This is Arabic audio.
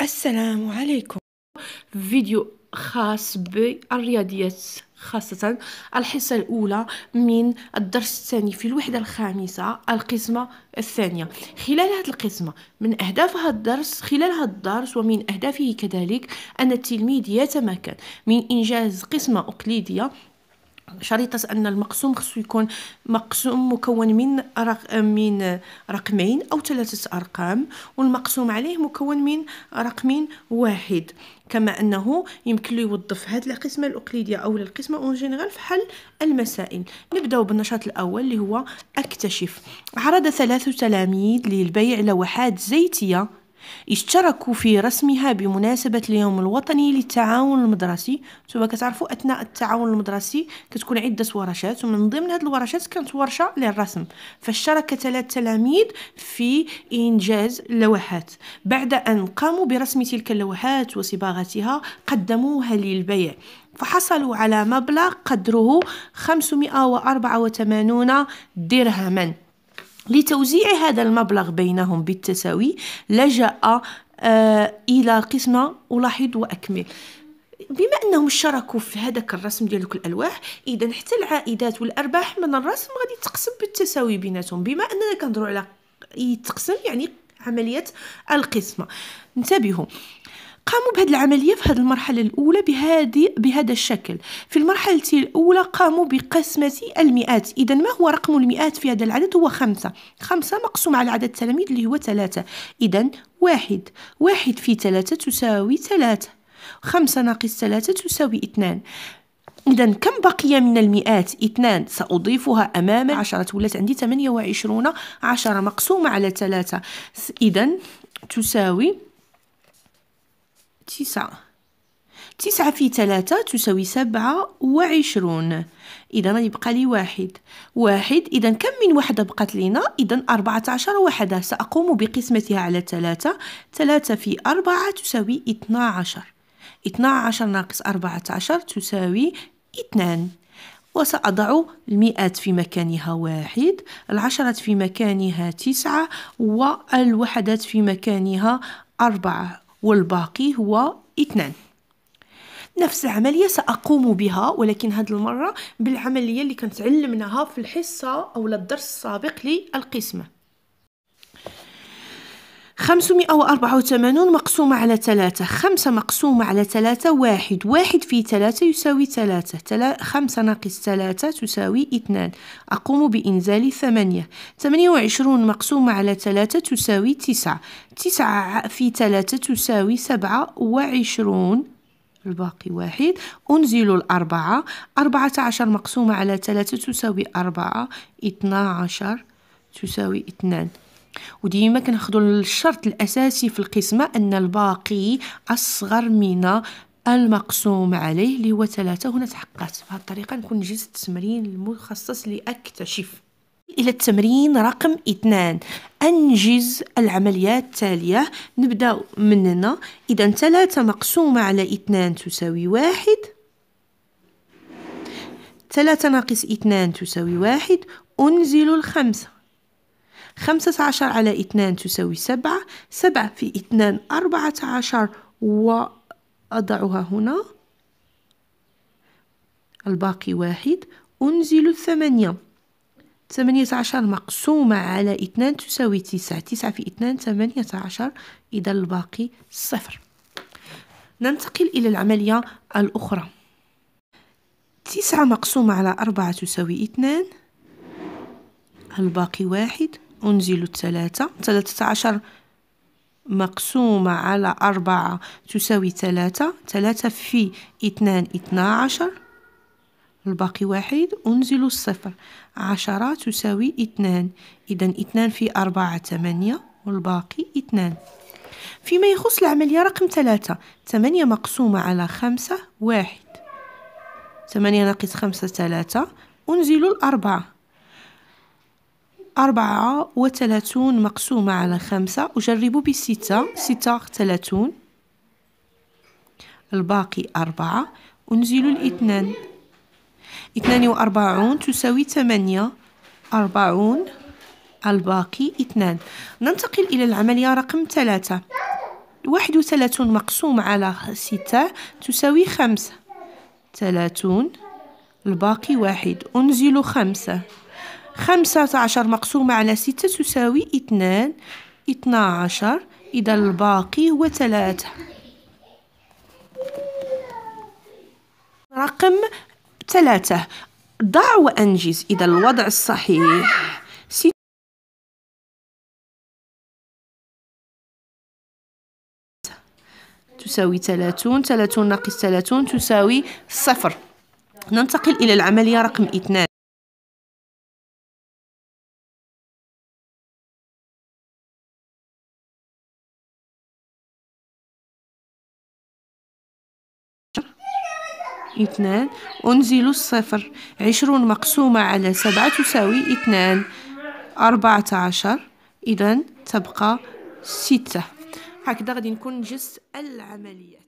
السلام عليكم فيديو خاص بالرياضيات خاصة الحصة الأولى من الدرس الثاني في الوحدة الخامسة القسمة الثانية خلال هذه القسمة من أهداف هذا الدرس خلال هذا الدرس ومن أهدافه كذلك أن التلميذ يتمكن من إنجاز قسمة أقليدية شريطة أن المقسوم خصو يكون مقسوم مكون من رق... من رقمين أو ثلاثة أرقام والمقسوم عليه مكون من رقم واحد كما أنه يمكن له يوظف هذه القسمة الأقليدية أو القسمة أون جينيرال في حل المسائل نبداو بالنشاط الأول اللي هو أكتشف عرض ثلاثه تلاميذ للبيع لوحات زيتية اشتركوا في رسمها بمناسبة اليوم الوطني للتعاون المدرسي نتوما كتعرفوا أثناء التعاون المدرسي كتكون عدة ورشات ومن ضمن هذه الورشات كانت ورشة للرسم فاشترك ثلاث تلاميذ في إنجاز اللوحات بعد أن قاموا برسم تلك اللوحات وصباغتها قدموها للبيع فحصلوا على مبلغ قدره 584 درهماً لتوزيع هذا المبلغ بينهم بالتساوي لجأ آه، إلى قسمة ألاحظ وأكمل بما انهم شاركوا في هذاك الرسم ديال الالواح اذا حتى العائدات والارباح من الرسم غادي تقسم بالتساوي بيناتهم بما اننا كنهضروا على يتقسم يعني عمليه القسمه انتبهوا قاموا بهذه العمليه في هذه المرحله الاولى بهذه بهذا الشكل في المرحله الاولى قاموا بقسمه المئات اذا ما هو رقم المئات في هذا العدد هو خمسة خمسة مقسوم على عدد التلاميذ اللي هو ثلاثة إذا واحد واحد في ثلاثة تساوي ثلاثة خمسة ناقص ثلاثة تساوي اثنان إذا كم بقي من المئات؟ اثنان سأضيفها أمام عشرة ولات عندي ثمانية وعشرون عشرة مقسومة على ثلاثة إذا تساوي تسعة تسعة في ثلاثة تساوي سبعة وعشرون إذا يبقى لي واحد واحد إذا كم من وحدة بقات لنا إذا أربعة عشر وحدة سأقوم بقسمتها على ثلاثة ثلاثة في أربعة تساوي اثنا عشر اثنا عشر ناقص أربعة عشر تساوي اثنان وسأضع المئات في مكانها واحد العشرة في مكانها تسعة والوحدات في مكانها أربعة والباقي هو اثنان نفس العملية سأقوم بها ولكن هذه المرة بالعملية اللي كنت علمناها في الحصة أو الدرس السابق للقسمة 584 مقسومة على 3 5 مقسومة على 3 1 1 في 3 يساوي 3 5 ناقص 3 تساوي 2 أقوم بإنزال 8 28 مقسومة على 3 تساوي 9 9 في 3 تساوي 27 الباقي واحد أنزل الأربعة أربعة عشر مقسومة على ثلاثة تساوي أربعة اثنا عشر تساوي اثنان وديما كناخذوا الشرط الاساسي في القسمه ان الباقي اصغر من المقسوم عليه اللي هو ثلاثة هنا تحققت بهذه الطريقة نكون جيت التمرين المخصص لأكتشف إلى التمرين رقم اثنان أنجز العمليات التالية نبدأ من هنا إذا ثلاثة مقسومة على اثنان تساوي واحد ثلاثة ناقص اثنان تساوي واحد أنزل الخمسة خمسة عشر على اثنان تساوي سبعة سبعة في اثنان أربعة عشر وأضعها هنا الباقي واحد أنزل الثمانية ثمانية عشر مقسومة على اثنان تساوي تسعة تسعة في اثنان ثمانية عشر إذا الباقي صفر ننتقل إلى العملية الأخرى تسعة مقسومة على أربعة تساوي اثنان الباقي واحد أنزل ثلاثة ثلاثة عشر مقسومة على أربعة تساوي ثلاثة ثلاثة في اثنان اثنا عشر الباقي واحد أنزل الصفر عشرة تساوي اثنان إذا اثنان في أربعة ثمانية والباقي اثنان فيما يخص العملية رقم ثلاثة ثمانية مقسومة على خمسة واحد ثمانية ناقص خمسة ثلاثة أنزل الأربعة أربعة وثلاثون مقسومة على خمسة أجرب بستة ستة ثلاثون الباقي أربعة أنزل الاثنان اثنان وأربعون تساوي ثمانية أربعون الباقي اثنان ننتقل إلى العملية رقم ثلاثة واحد وثلاثون مقسوم على ستة تساوي خمسة ثلاثون الباقي واحد أنزل خمسة خمسة عشر مقسومة على ستة تساوي اثنان اثنا عشر إذا الباقي هو ثلاثة رقم ثلاثة ضع وأنجز إذا الوضع الصحيح تساوي ثلاثون ثلاثون ناقص ثلاثون تساوي صفر ننتقل إلى العملية رقم اثنان اثنان أنزل الصفر عشرون مقسومة على سبعة تساوي اثنان أربعة عشر إذا تبقى ستة هكذا غادي نكون جزء العمليات